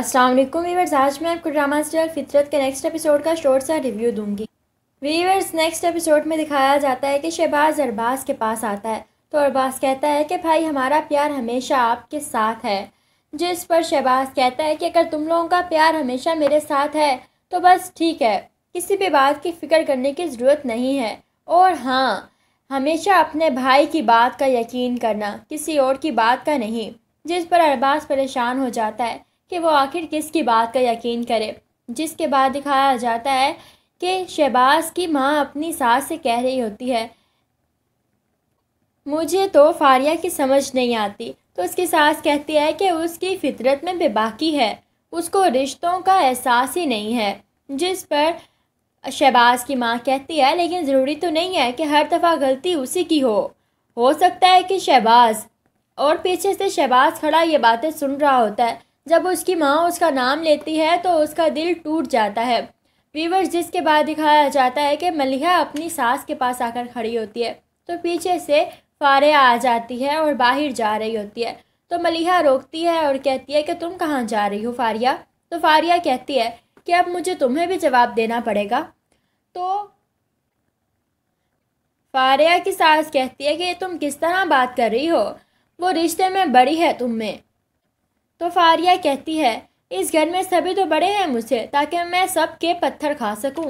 अस्सलाम वालेकुम वीवर्स आज मैं आपको ड्रामा स्टार फितरत के नेक्स्ट एपिसोड का शॉर्ट सा रिव्यू दूंगी वीवर्स नेक्स्ट एपिसोड में दिखाया जाता है कि शहबाज अरबाज के पास आता है तो अरबाज कहता है कि भाई हमारा प्यार हमेशा आपके साथ है जिस पर शहबाज कहता है कि अगर तुम लोगों का प्यार हमेशा मेरे साथ है तो बस ठीक है किसी भी बात की फ़िक्र करने की ज़रूरत नहीं है और हाँ हमेशा अपने भाई की बात का यकीन करना किसी और की बात का नहीं जिस पर अरबाज परेशान हो जाता है कि वो आखिर किसकी बात का यकीन करे जिसके बाद दिखाया जाता है कि शहबाज की माँ अपनी सास से कह रही होती है मुझे तो फारिया की समझ नहीं आती तो उसकी सास कहती है कि उसकी फितरत में बेबाकी है उसको रिश्तों का एहसास ही नहीं है जिस पर शहबाज की माँ कहती है लेकिन ज़रूरी तो नहीं है कि हर दफ़ा गलती उसी की हो हो सकता है कि शहबाज और पीछे से शहबाज खड़ा ये बातें सुन रहा होता है जब उसकी माँ उसका नाम लेती है तो उसका दिल टूट जाता है वीवर्स जिसके बाद दिखाया जाता है कि मलिहा अपनी सास के पास आकर खड़ी होती है तो पीछे से फारिया आ जाती है और बाहर जा रही होती है तो मलिहा रोकती है और कहती है कि तुम कहाँ जा रही हो फारिया तो फारिया कहती है कि अब मुझे तुम्हें भी जवाब देना पड़ेगा तो फारिया की सास कहती है कि तुम किस तरह बात कर रही हो वो रिश्ते में बड़ी है तुम में तो फारिया कहती है इस घर में सभी तो बड़े हैं मुझसे ताकि मैं सब के पत्थर खा सकूं।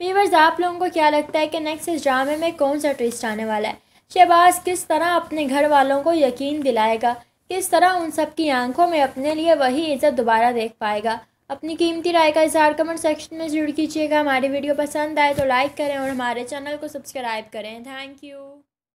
वीवर्स आप लोगों को क्या लगता है कि नेक्स्ट इस ड्रामे में कौन सा ट्विस्ट आने वाला है शहबाज किस तरह अपने घर वालों को यकीन दिलाएगा किस तरह उन सब की आंखों में अपने लिए वही इज्जत दोबारा देख पाएगा अपनी कीमती राय का इजहार कमेंट सेक्शन में जरूर कीजिएगा हमारी वीडियो पसंद आए तो लाइक करें और हमारे चैनल को सब्सक्राइब करें थैंक यू